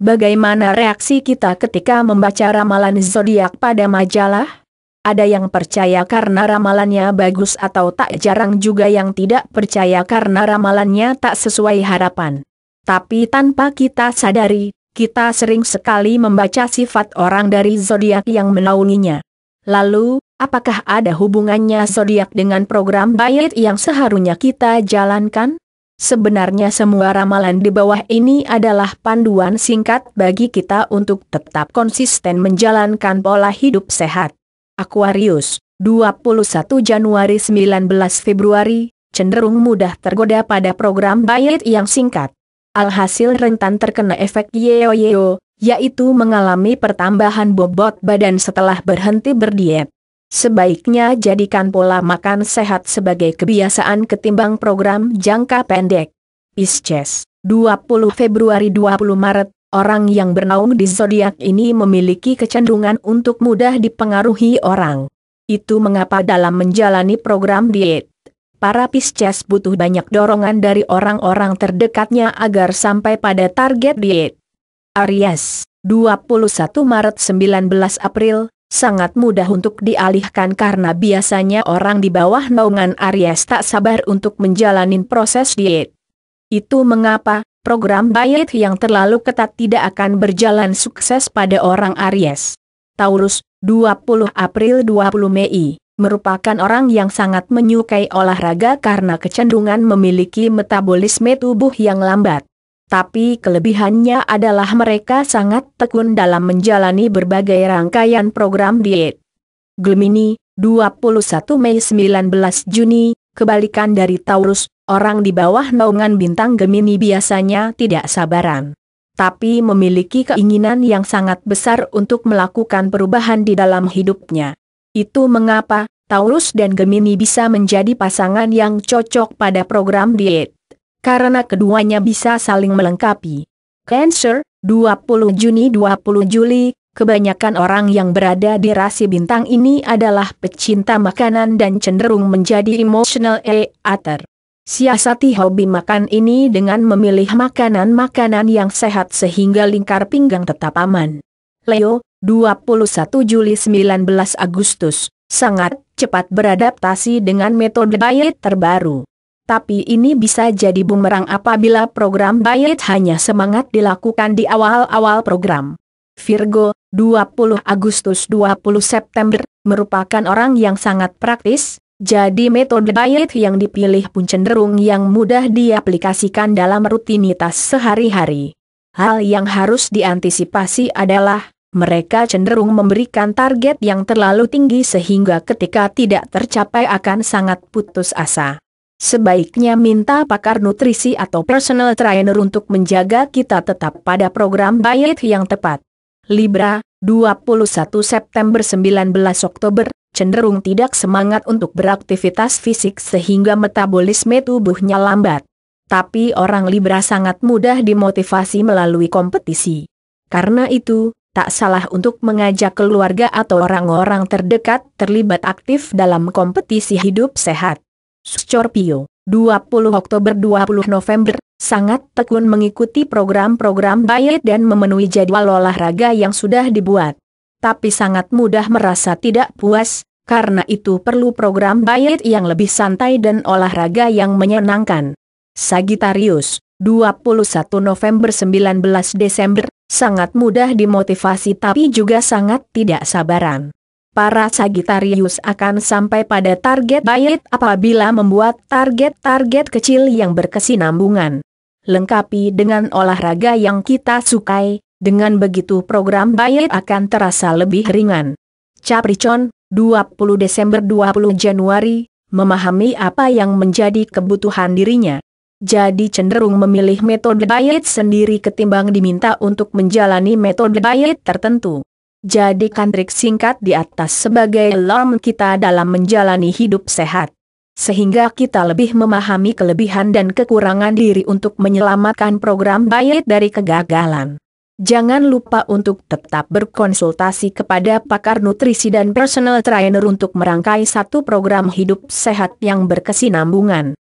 Bagaimana reaksi kita ketika membaca ramalan zodiak pada majalah? Ada yang percaya karena ramalannya bagus atau tak jarang juga yang tidak percaya karena ramalannya tak sesuai harapan. Tapi tanpa kita sadari, kita sering sekali membaca sifat orang dari zodiak yang menaunginya. Lalu, apakah ada hubungannya zodiak dengan program diet yang seharusnya kita jalankan? Sebenarnya semua ramalan di bawah ini adalah panduan singkat bagi kita untuk tetap konsisten menjalankan pola hidup sehat. Aquarius, 21 Januari 19 Februari, cenderung mudah tergoda pada program diet yang singkat. Alhasil rentan terkena efek yeo-yeo, yaitu mengalami pertambahan bobot badan setelah berhenti berdiet. Sebaiknya jadikan pola makan sehat sebagai kebiasaan ketimbang program jangka pendek. Pisces, 20 Februari 20 Maret, orang yang bernaung di zodiak ini memiliki kecenderungan untuk mudah dipengaruhi orang. Itu mengapa dalam menjalani program diet, para Pisces butuh banyak dorongan dari orang-orang terdekatnya agar sampai pada target diet. Aries, 21 Maret 19 April, sangat mudah untuk dialihkan karena biasanya orang di bawah naungan Aries tak sabar untuk menjalani proses diet. Itu mengapa, program diet yang terlalu ketat tidak akan berjalan sukses pada orang Aries. Taurus, 20 April 20 Mei, merupakan orang yang sangat menyukai olahraga karena kecenderungan memiliki metabolisme tubuh yang lambat tapi kelebihannya adalah mereka sangat tekun dalam menjalani berbagai rangkaian program diet. Gemini, 21 Mei 19 Juni, kebalikan dari Taurus, orang di bawah naungan bintang Gemini biasanya tidak sabaran tapi memiliki keinginan yang sangat besar untuk melakukan perubahan di dalam hidupnya. Itu mengapa Taurus dan Gemini bisa menjadi pasangan yang cocok pada program diet karena keduanya bisa saling melengkapi. Cancer, 20 Juni 20 Juli, kebanyakan orang yang berada di rasi bintang ini adalah pecinta makanan dan cenderung menjadi emotional eater. Siasati hobi makan ini dengan memilih makanan-makanan yang sehat sehingga lingkar pinggang tetap aman. Leo, 21 Juli 19 Agustus, sangat cepat beradaptasi dengan metode diet terbaru tapi ini bisa jadi bumerang apabila program diet hanya semangat dilakukan di awal-awal program. Virgo, 20 Agustus 20 September, merupakan orang yang sangat praktis, jadi metode diet yang dipilih pun cenderung yang mudah diaplikasikan dalam rutinitas sehari-hari. Hal yang harus diantisipasi adalah, mereka cenderung memberikan target yang terlalu tinggi sehingga ketika tidak tercapai akan sangat putus asa. Sebaiknya minta pakar nutrisi atau personal trainer untuk menjaga kita tetap pada program diet yang tepat. Libra, 21 September 19 Oktober, cenderung tidak semangat untuk beraktivitas fisik sehingga metabolisme tubuhnya lambat. Tapi orang Libra sangat mudah dimotivasi melalui kompetisi. Karena itu, tak salah untuk mengajak keluarga atau orang-orang terdekat terlibat aktif dalam kompetisi hidup sehat. Scorpio, 20 Oktober 20 November, sangat tekun mengikuti program-program diet dan memenuhi jadwal olahraga yang sudah dibuat. Tapi sangat mudah merasa tidak puas, karena itu perlu program diet yang lebih santai dan olahraga yang menyenangkan. Sagittarius, 21 November 19 Desember, sangat mudah dimotivasi tapi juga sangat tidak sabaran para Sagitarius akan sampai pada target bait apabila membuat target-target kecil yang berkesinambungan. Lengkapi dengan olahraga yang kita sukai, dengan begitu program bait akan terasa lebih ringan. Capricorn, 20 Desember 20 Januari, memahami apa yang menjadi kebutuhan dirinya. Jadi cenderung memilih metode diet sendiri ketimbang diminta untuk menjalani metode diet tertentu. Jadi trik singkat di atas sebagai alarm kita dalam menjalani hidup sehat. Sehingga kita lebih memahami kelebihan dan kekurangan diri untuk menyelamatkan program diet dari kegagalan. Jangan lupa untuk tetap berkonsultasi kepada pakar nutrisi dan personal trainer untuk merangkai satu program hidup sehat yang berkesinambungan.